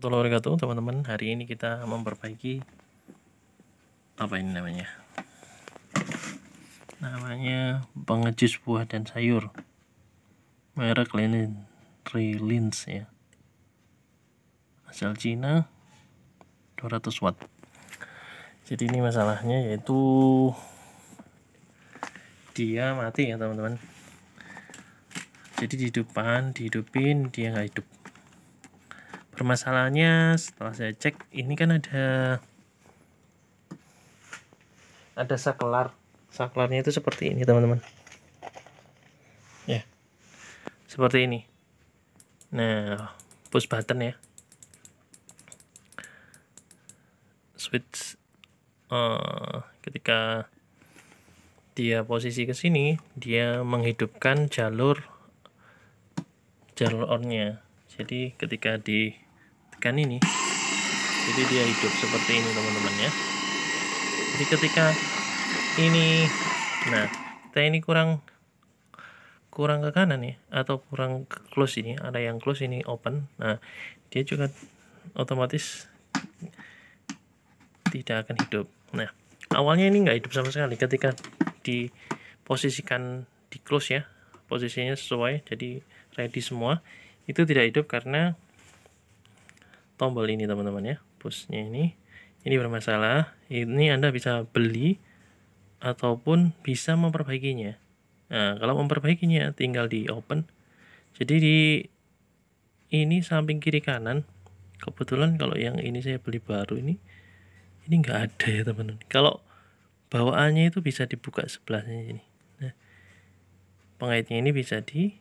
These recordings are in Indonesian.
warahmatullahi wabarakatuh teman-teman hari ini kita memperbaiki apa ini namanya namanya pengejus buah dan sayur merek Lenin Trilins ya asal Cina 200 watt jadi ini masalahnya yaitu dia mati ya teman-teman jadi di depan dihidupin dia nggak hidup permasalahannya setelah saya cek ini kan ada ada saklar saklarnya itu seperti ini teman-teman ya seperti ini nah push button ya switch uh, ketika dia posisi ke sini dia menghidupkan jalur jalur onnya jadi ketika di ikan ini jadi dia hidup seperti ini teman-teman ya jadi ketika ini nah kita ini kurang kurang ke kanan ya atau kurang ke close ini ada yang close ini open nah dia juga otomatis tidak akan hidup nah awalnya ini nggak hidup sama sekali ketika diposisikan di close ya posisinya sesuai jadi ready semua itu tidak hidup karena tombol ini teman-teman ya pushnya ini ini bermasalah ini anda bisa beli ataupun bisa memperbaikinya nah kalau memperbaikinya tinggal di open jadi di ini samping kiri kanan kebetulan kalau yang ini saya beli baru ini ini nggak ada ya teman-teman kalau bawaannya itu bisa dibuka sebelahnya ini nah pengaitnya ini bisa di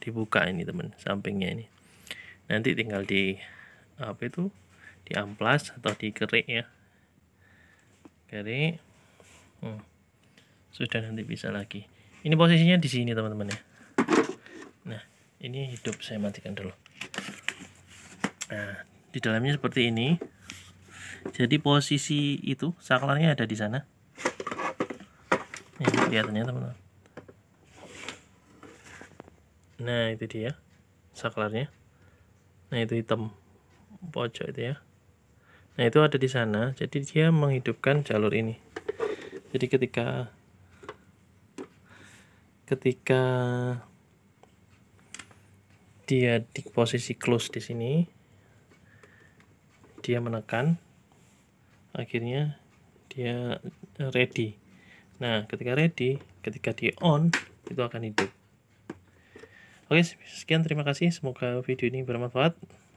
dibuka ini teman sampingnya ini nanti tinggal di apa itu di amplas atau dikerik ya kerik hmm. sudah nanti bisa lagi ini posisinya di sini teman-teman ya nah ini hidup saya matikan dulu nah di dalamnya seperti ini jadi posisi itu saklarnya ada di sana ini kelihatannya teman-teman nah itu dia saklarnya nah itu hitam pojok itu ya nah itu ada di sana jadi dia menghidupkan jalur ini jadi ketika ketika dia di posisi close di sini dia menekan akhirnya dia ready nah ketika ready ketika di on itu akan hidup Oke, sekian terima kasih. Semoga video ini bermanfaat.